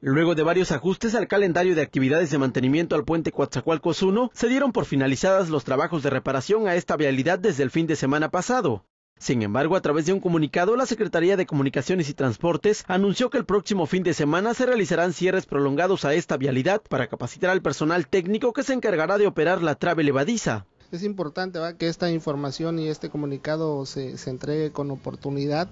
Luego de varios ajustes al calendario de actividades de mantenimiento al puente Coatzacoalcos 1, se dieron por finalizadas los trabajos de reparación a esta vialidad desde el fin de semana pasado. Sin embargo, a través de un comunicado, la Secretaría de Comunicaciones y Transportes anunció que el próximo fin de semana se realizarán cierres prolongados a esta vialidad para capacitar al personal técnico que se encargará de operar la trave levadiza es importante ¿va? que esta información y este comunicado se, se entregue con oportunidad.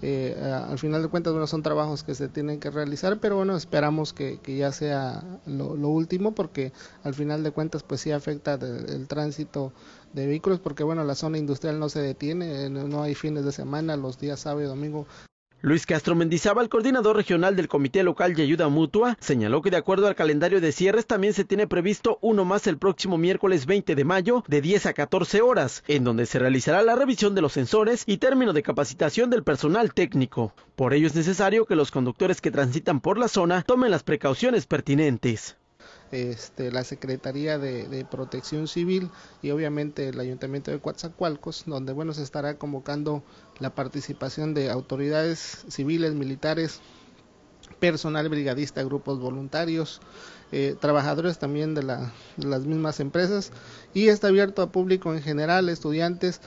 Eh, al final de cuentas, bueno, son trabajos que se tienen que realizar, pero bueno, esperamos que, ya sea lo, último, porque al final de cuentas, pues sí afecta el, tránsito de vehículos, porque bueno, la zona industrial no se detiene, eh, no hay fines de semana, los días sábado y domingo Luis Castro Mendizábal, coordinador regional del Comité Local de Ayuda Mutua, señaló que de acuerdo al calendario de cierres también se tiene previsto uno más el próximo miércoles 20 de mayo de 10 a 14 horas, en donde se realizará la revisión de los sensores y término de capacitación del personal técnico. Por ello es necesario que los conductores que transitan por la zona tomen las precauciones pertinentes. Este, la Secretaría de, Protección Civil y obviamente el Ayuntamiento de Coatzacoalcos, donde bueno se estará convocando la participación de autoridades civiles, militares, personal brigadista, grupos voluntarios, eh, trabajadores también de, las mismas empresas y está abierto a público en general, estudiantes,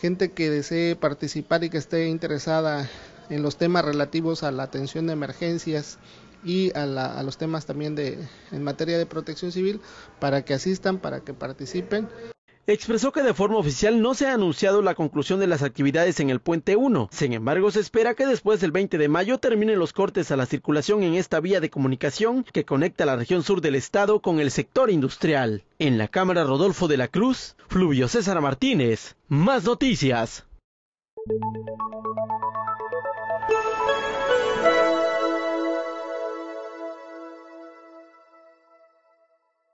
gente que desee participar y que esté interesada en los temas relativos a la atención de emergencias y a, a los temas también de en materia de protección civil para que asistan, para que participen expresó que de forma oficial no se ha anunciado la conclusión de las actividades en el puente 1. Sin embargo, se espera que después del 20 de mayo terminen los cortes a la circulación en esta vía de comunicación que conecta la región sur del estado con el sector industrial. En la Cámara Rodolfo de la Cruz, Fluvio César Martínez. Más noticias.